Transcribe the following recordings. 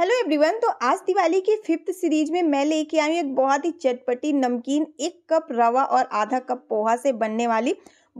hello everyone तो आज दिवाली की फिफ्थ सीरीज में मैं लेके आई हूँ एक बहुत ही चटपटी नमकीन एक कप रवा और आधा कप पोहा से बनने वाली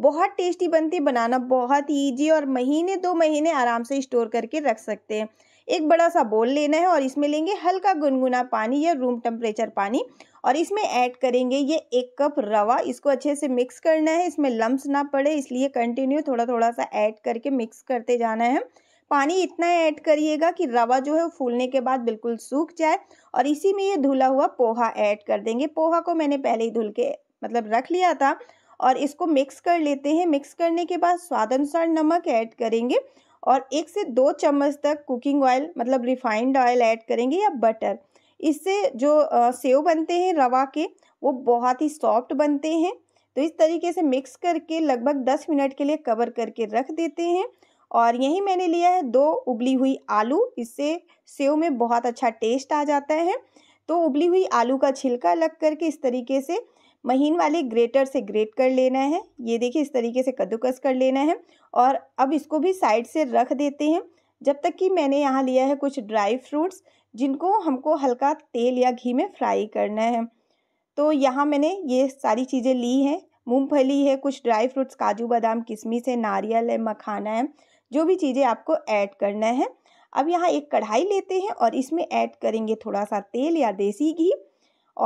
बहुत टेस्टी बनती है बनाना बहुत ही ईजी और महीने दो महीने आराम से स्टोर करके रख सकते हैं एक बड़ा सा बोल लेना है और इसमें लेंगे हल्का गुनगुना पानी या रूम टेम्परेचर पानी और इसमें ऐड करेंगे ये एक कप रवा इसको अच्छे से मिक्स करना है इसमें लम्ब ना पड़े इसलिए कंटिन्यू थोड़ा थोड़ा सा ऐड करके मिक्स करते जाना है पानी इतना ऐड करिएगा कि रवा जो है वो फूलने के बाद बिल्कुल सूख जाए और इसी में ये धुला हुआ पोहा ऐड कर देंगे पोहा को मैंने पहले ही धुल के मतलब रख लिया था और इसको मिक्स कर लेते हैं मिक्स करने के बाद स्वाद अनुसार नमक ऐड करेंगे और एक से दो चम्मच तक कुकिंग ऑयल मतलब रिफाइंड ऑयल ऐड करेंगे या बटर इससे जो सेव बनते हैं रवा के वो बहुत ही सॉफ्ट बनते हैं तो इस तरीके से मिक्स करके लगभग दस मिनट के लिए कवर करके रख देते हैं और यही मैंने लिया है दो उबली हुई आलू इससे सेव में बहुत अच्छा टेस्ट आ जाता है तो उबली हुई आलू का छिलका अलग करके इस तरीके से महीन वाले ग्रेटर से ग्रेट कर लेना है ये देखिए इस तरीके से कद्दूकस कर लेना है और अब इसको भी साइड से रख देते हैं जब तक कि मैंने यहाँ लिया है कुछ ड्राई फ्रूट्स जिनको हमको हल्का तेल या घी में फ्राई करना है तो यहाँ मैंने ये सारी चीज़ें ली हैं मूंगफली है कुछ ड्राई फ्रूट्स काजू बादाम किशमिश है नारियल है मखाना है जो भी चीज़ें आपको ऐड करना है अब यहाँ एक कढ़ाई लेते हैं और इसमें ऐड करेंगे थोड़ा सा तेल या देसी घी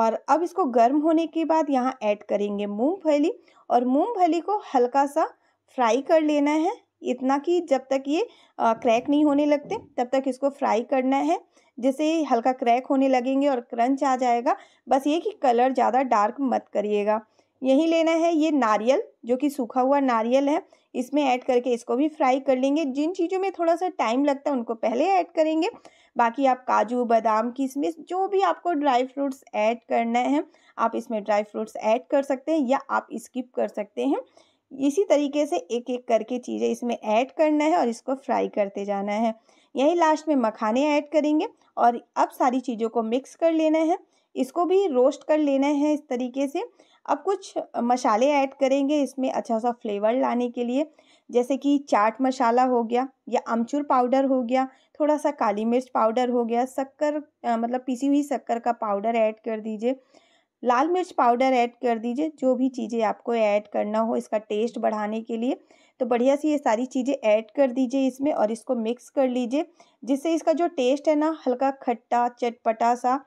और अब इसको गर्म होने के बाद यहाँ ऐड करेंगे मूंगफली और मूंगफली को हल्का सा फ्राई कर लेना है इतना कि जब तक ये क्रैक नहीं होने लगते तब तक इसको फ्राई करना है जैसे हल्का क्रैक होने लगेंगे और क्रंच आ जाएगा बस ये कि कलर ज़्यादा डार्क मत करिएगा यही लेना है ये नारियल जो कि सूखा हुआ नारियल है इसमें ऐड करके इसको भी फ्राई कर लेंगे जिन चीज़ों में थोड़ा सा टाइम लगता है उनको पहले ऐड करेंगे बाकी आप काजू बादाम किशमिश जो भी आपको ड्राई फ्रूट्स ऐड करना है आप इसमें ड्राई फ्रूट्स ऐड कर सकते हैं या आप स्किप कर सकते हैं इसी तरीके से एक एक करके चीज़ें इसमें ऐड करना है और इसको फ्राई करते जाना है यही लास्ट में मखाने ऐड करेंगे और अब सारी चीज़ों को मिक्स कर लेना है इसको भी रोस्ट कर लेना है इस तरीके से अब कुछ मसाले ऐड करेंगे इसमें अच्छा सा फ्लेवर लाने के लिए जैसे कि चाट मसाला हो गया या अमचूर पाउडर हो गया थोड़ा सा काली मिर्च पाउडर हो गया शक्कर मतलब पीसी हुई शक्कर का पाउडर ऐड कर दीजिए लाल मिर्च पाउडर ऐड कर दीजिए जो भी चीज़ें आपको ऐड करना हो इसका टेस्ट बढ़ाने के लिए तो बढ़िया से ये सारी चीज़ें ऐड कर दीजिए इसमें और इसको मिक्स कर लीजिए जिससे इसका जो टेस्ट है ना हल्का खट्टा चटपटा सा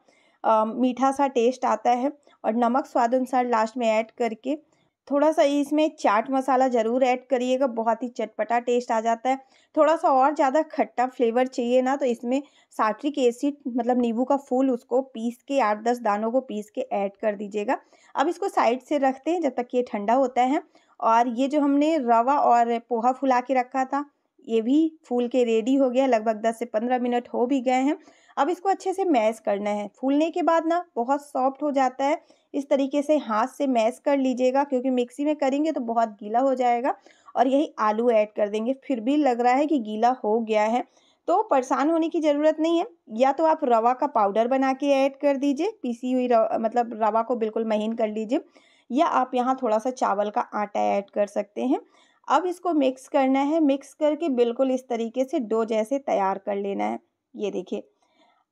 आ, मीठा सा टेस्ट आता है और नमक स्वाद अनुसार लास्ट में ऐड करके थोड़ा सा इसमें चाट मसाला ज़रूर ऐड करिएगा बहुत ही चटपटा टेस्ट आ जाता है थोड़ा सा और ज़्यादा खट्टा फ्लेवर चाहिए ना तो इसमें साट्रिक एसिड मतलब नींबू का फूल उसको पीस के आठ दस दानों को पीस के ऐड कर दीजिएगा अब इसको साइड से रखते हैं जब तक ये ठंडा होता है और ये जो हमने रवा और पोहा फुला के रखा था ये भी फूल के रेडी हो गया लगभग दस से पंद्रह मिनट हो भी गए हैं अब इसको अच्छे से मैश करना है फूलने के बाद ना बहुत सॉफ्ट हो जाता है इस तरीके से हाथ से मैश कर लीजिएगा क्योंकि मिक्सी में करेंगे तो बहुत गीला हो जाएगा और यही आलू ऐड कर देंगे फिर भी लग रहा है कि गीला हो गया है तो परेशान होने की ज़रूरत नहीं है या तो आप रवा का पाउडर बना के ऐड कर दीजिए पीसी हुई रवा मतलब रवा को बिल्कुल महीन कर लीजिए या आप यहाँ थोड़ा सा चावल का आटा ऐड कर सकते हैं अब इसको मिक्स करना है मिक्स करके बिल्कुल इस तरीके से डो जैसे तैयार कर लेना है ये देखिए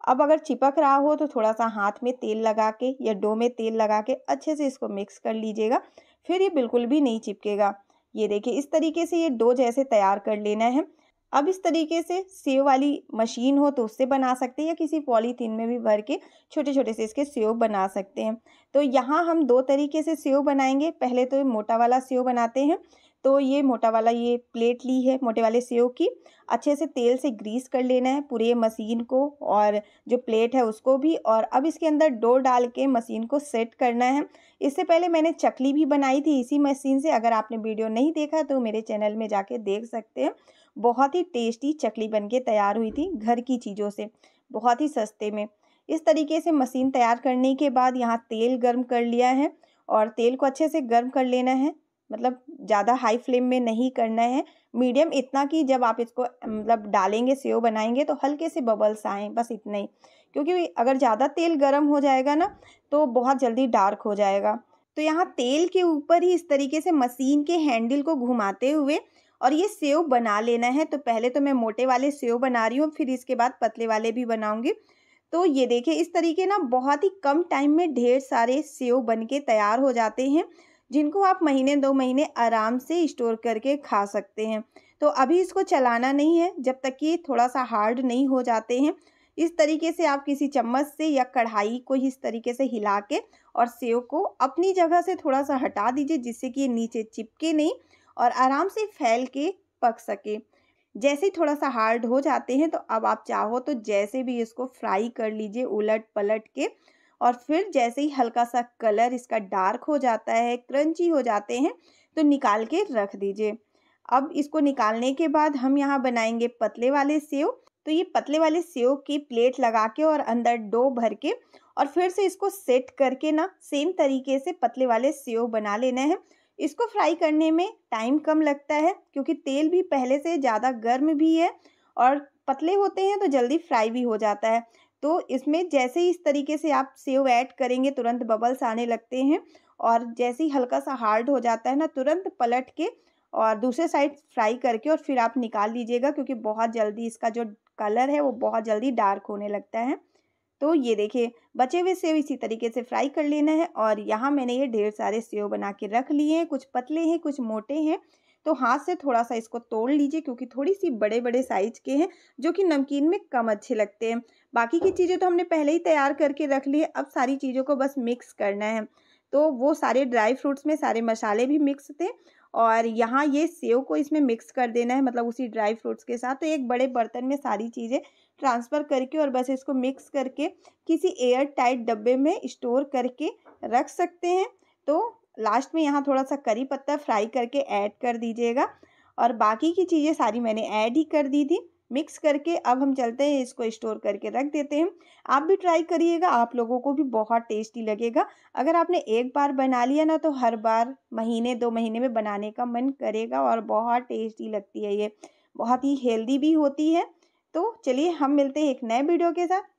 अब अगर चिपक रहा हो तो थोड़ा सा हाथ में तेल लगा के या डो में तेल लगा के अच्छे से इसको मिक्स कर लीजिएगा फिर ये बिल्कुल भी नहीं चिपकेगा ये देखिए इस तरीके से ये डो जैसे तैयार कर लेना है अब इस तरीके से सेव वाली मशीन हो तो उससे बना सकते हैं या किसी पॉलीथीन में भी भर के छोटे छोटे से इसके सेव बना सकते हैं तो यहाँ हम दो तरीके से सेव बनाएंगे पहले तो ये मोटा वाला सेव बनाते हैं तो ये मोटा वाला ये प्लेट ली है मोटे वाले सेव की अच्छे से तेल से ग्रीस कर लेना है पूरे मशीन को और जो प्लेट है उसको भी और अब इसके अंदर डो डाल के मशीन को सेट करना है इससे पहले मैंने चकली भी बनाई थी इसी मशीन से अगर आपने वीडियो नहीं देखा तो मेरे चैनल में जाके देख सकते हैं बहुत ही टेस्टी चकली बन के तैयार हुई थी घर की चीज़ों से बहुत ही सस्ते में इस तरीके से मशीन तैयार करने के बाद यहाँ तेल गर्म कर लिया है और तेल को अच्छे से गर्म कर लेना है मतलब ज़्यादा हाई फ्लेम में नहीं करना है मीडियम इतना कि जब आप इसको मतलब डालेंगे सेव बनाएंगे तो हल्के से बबल्स आएँ बस इतना ही क्योंकि अगर ज़्यादा तेल गर्म हो जाएगा ना तो बहुत जल्दी डार्क हो जाएगा तो यहाँ तेल के ऊपर ही इस तरीके से मशीन के हैंडल को घुमाते हुए और ये सेव बना लेना है तो पहले तो मैं मोटे वाले सेव बना रही हूँ फिर इसके बाद पतले वाले भी बनाऊँगी तो ये देखिए इस तरीके ना बहुत ही कम टाइम में ढेर सारे सेव बन के तैयार हो जाते हैं जिनको आप महीने दो महीने आराम से स्टोर करके खा सकते हैं तो अभी इसको चलाना नहीं है जब तक कि थोड़ा सा हार्ड नहीं हो जाते हैं इस तरीके से आप किसी चम्मच से या कढ़ाई को इस तरीके से हिला के और सेव को अपनी जगह से थोड़ा सा हटा दीजिए जिससे कि ये नीचे चिपके नहीं और आराम से फैल के पक सके जैसे ही थोड़ा सा हार्ड हो जाते हैं तो अब आप चाहो तो जैसे भी इसको फ्राई कर लीजिए उलट पलट के और फिर जैसे ही हल्का सा कलर इसका डार्क हो जाता है क्रंची हो जाते हैं तो निकाल के रख दीजिए अब इसको निकालने के बाद हम यहाँ बनाएंगे पतले वाले सेव तो ये पतले वाले सेव की प्लेट लगा के और अंदर डो भर के और फिर से इसको सेट करके ना सेम तरीके से पतले वाले सेव बना लेना है इसको फ्राई करने में टाइम कम लगता है क्योंकि तेल भी पहले से ज़्यादा गर्म भी है और पतले होते हैं तो जल्दी फ्राई भी हो जाता है तो इसमें जैसे ही इस तरीके से आप सेव ऐड करेंगे तुरंत बबल्स आने लगते हैं और जैसे ही हल्का सा हार्ड हो जाता है ना तुरंत पलट के और दूसरे साइड फ्राई करके और फिर आप निकाल लीजिएगा क्योंकि बहुत जल्दी इसका जो कलर है वो बहुत जल्दी डार्क होने लगता है तो ये देखिए बचे हुए सेव इसी तरीके से फ्राई कर लेना है और यहाँ मैंने ये ढेर सारे सेव बना के रख लिए हैं कुछ पतले हैं कुछ मोटे हैं तो हाथ से थोड़ा सा इसको तोड़ लीजिए क्योंकि थोड़ी सी बड़े बड़े साइज के हैं जो कि नमकीन में कम अच्छे लगते हैं बाकी की चीज़ें तो हमने पहले ही तैयार करके रख ली है अब सारी चीज़ों को बस मिक्स करना है तो वो सारे ड्राई फ्रूट्स में सारे मसाले भी मिक्स थे और यहाँ ये सेव को इसमें मिक्स कर देना है मतलब उसी ड्राई फ्रूट्स के साथ तो एक बड़े बर्तन में सारी चीज़ें ट्रांसफ़र करके और बस इसको मिक्स करके किसी एयर टाइट डब्बे में स्टोर करके रख सकते हैं तो लास्ट में यहाँ थोड़ा सा करी पत्ता फ्राई करके ऐड कर दीजिएगा और बाकी की चीज़ें सारी मैंने ऐड ही कर दी थी मिक्स करके अब हम चलते हैं इसको स्टोर करके रख देते हैं आप भी ट्राई करिएगा आप लोगों को भी बहुत टेस्टी लगेगा अगर आपने एक बार बना लिया ना तो हर बार महीने दो महीने में बनाने का मन करेगा और बहुत टेस्टी लगती है ये बहुत ही हेल्दी भी होती है तो चलिए हम मिलते हैं एक नए वीडियो के साथ